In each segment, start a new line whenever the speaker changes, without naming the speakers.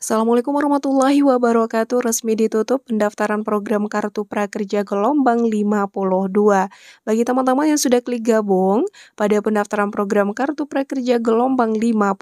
Assalamualaikum warahmatullahi wabarakatuh. Resmi ditutup pendaftaran program Kartu Prakerja Gelombang 52. Bagi teman-teman yang sudah klik gabung pada pendaftaran program Kartu Prakerja Gelombang 52,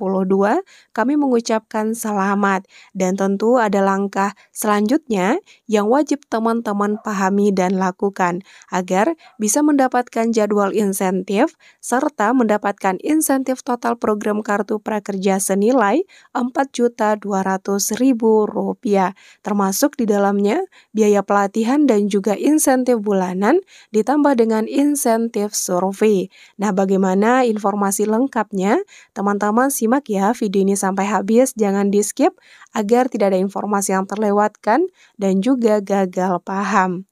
kami mengucapkan selamat dan tentu ada langkah selanjutnya yang wajib teman-teman pahami dan lakukan agar bisa mendapatkan jadwal insentif serta mendapatkan insentif total program Kartu Prakerja senilai 4.200 rp rupiah, termasuk di dalamnya biaya pelatihan dan juga insentif bulanan ditambah dengan insentif survei. Nah, bagaimana informasi lengkapnya? Teman-teman simak ya video ini sampai habis, jangan di-skip agar tidak ada informasi yang terlewatkan dan juga gagal paham.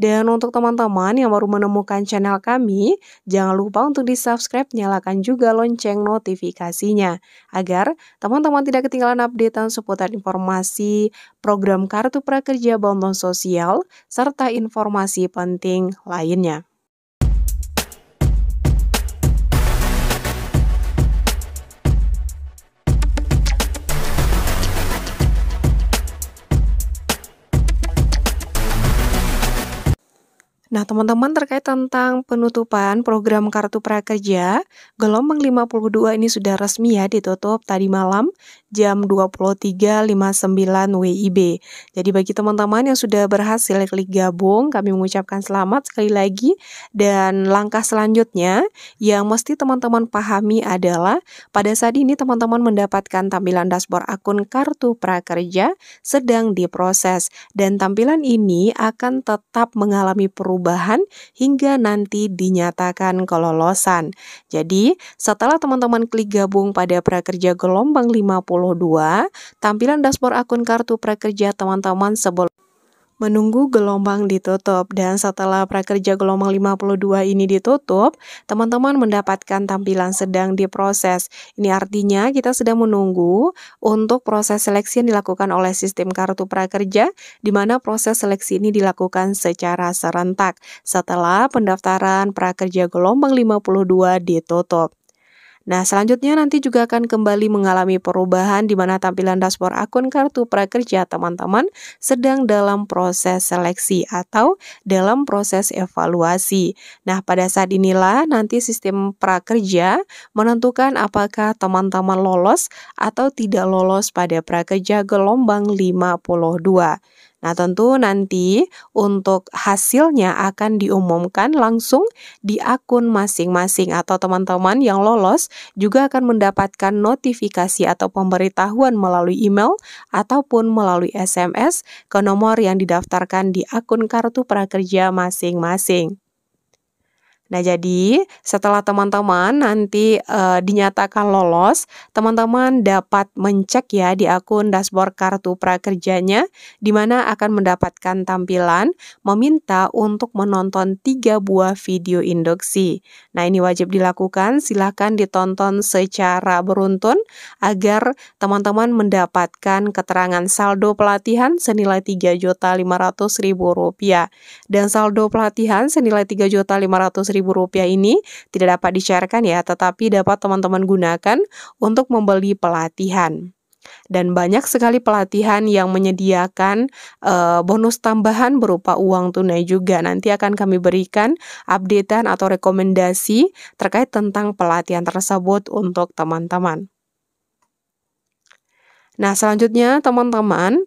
Dan untuk teman-teman yang baru menemukan channel kami, jangan lupa untuk di-subscribe, nyalakan juga lonceng notifikasinya, agar teman-teman tidak ketinggalan updatean seputar informasi program Kartu Prakerja Bantuan Sosial, serta informasi penting lainnya. Nah, teman-teman terkait tentang penutupan program Kartu Prakerja, gelombang 52 ini sudah resmi ya ditutup tadi malam jam 23.59 WIB. Jadi bagi teman-teman yang sudah berhasil klik gabung, kami mengucapkan selamat sekali lagi. Dan langkah selanjutnya yang mesti teman-teman pahami adalah pada saat ini teman-teman mendapatkan tampilan dashboard akun kartu prakerja sedang diproses dan tampilan ini akan tetap mengalami perubahan hingga nanti dinyatakan kelolosan. Jadi, setelah teman-teman klik gabung pada prakerja gelombang 50 tampilan dashboard akun kartu prakerja teman-teman sebelum menunggu gelombang ditutup dan setelah prakerja gelombang 52 ini ditutup, teman-teman mendapatkan tampilan sedang diproses. Ini artinya kita sedang menunggu untuk proses seleksi yang dilakukan oleh sistem kartu prakerja di mana proses seleksi ini dilakukan secara serentak setelah pendaftaran prakerja gelombang 52 ditutup. Nah, selanjutnya nanti juga akan kembali mengalami perubahan di mana tampilan dashboard akun kartu prakerja teman-teman sedang dalam proses seleksi atau dalam proses evaluasi. Nah, pada saat inilah nanti sistem prakerja menentukan apakah teman-teman lolos atau tidak lolos pada prakerja gelombang 52. Nah, tentu nanti untuk hasilnya akan diumumkan langsung di akun masing-masing atau teman-teman yang lolos juga akan mendapatkan notifikasi atau pemberitahuan melalui email ataupun melalui SMS ke nomor yang didaftarkan di akun kartu prakerja masing-masing. Nah, jadi setelah teman-teman nanti e, dinyatakan lolos, teman-teman dapat mencek ya di akun dashboard kartu prakerjanya di mana akan mendapatkan tampilan meminta untuk menonton tiga buah video induksi. Nah, ini wajib dilakukan, silahkan ditonton secara beruntun agar teman-teman mendapatkan keterangan saldo pelatihan senilai 3.500.000 rupiah dan saldo pelatihan senilai rp 3.500.000 rp rupiah ini tidak dapat dicairkan ya, tetapi dapat teman-teman gunakan untuk membeli pelatihan dan banyak sekali pelatihan yang menyediakan e, bonus tambahan berupa uang tunai juga. Nanti akan kami berikan updatean atau rekomendasi terkait tentang pelatihan tersebut untuk teman-teman. Nah, selanjutnya teman-teman,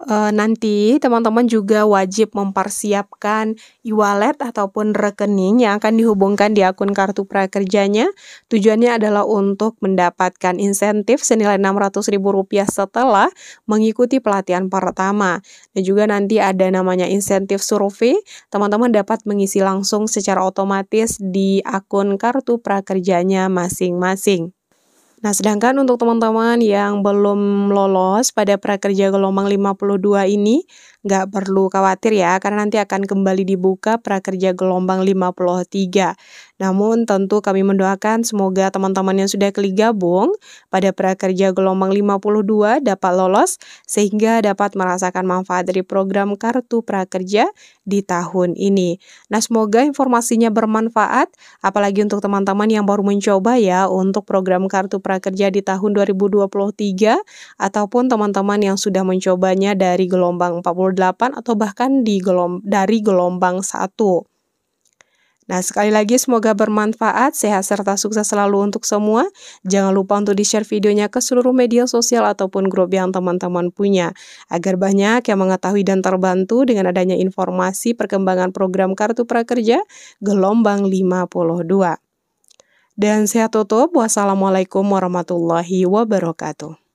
Uh, nanti teman-teman juga wajib mempersiapkan e-wallet ataupun rekening yang akan dihubungkan di akun kartu prakerjanya. Tujuannya adalah untuk mendapatkan insentif senilai Rp600.000 setelah mengikuti pelatihan pertama. Dan juga nanti ada namanya insentif survei. Teman-teman dapat mengisi langsung secara otomatis di akun kartu prakerjanya masing-masing. Nah, sedangkan untuk teman-teman yang belum lolos pada prakerja gelombang 52 ini, nggak perlu khawatir ya, karena nanti akan kembali dibuka prakerja gelombang 53. Namun, tentu kami mendoakan semoga teman-teman yang sudah gabung pada prakerja gelombang 52 dapat lolos, sehingga dapat merasakan manfaat dari program Kartu Prakerja di tahun ini. Nah, semoga informasinya bermanfaat, apalagi untuk teman-teman yang baru mencoba ya untuk program Kartu Prakerja Prakerja di tahun 2023 ataupun teman-teman yang sudah mencobanya dari gelombang 48 atau bahkan di gelomb dari gelombang 1. Nah, sekali lagi semoga bermanfaat, sehat serta sukses selalu untuk semua. Jangan lupa untuk di-share videonya ke seluruh media sosial ataupun grup yang teman-teman punya agar banyak yang mengetahui dan terbantu dengan adanya informasi perkembangan program Kartu Prakerja gelombang 52. Dan sehat tutup. Wassalamualaikum warahmatullahi wabarakatuh.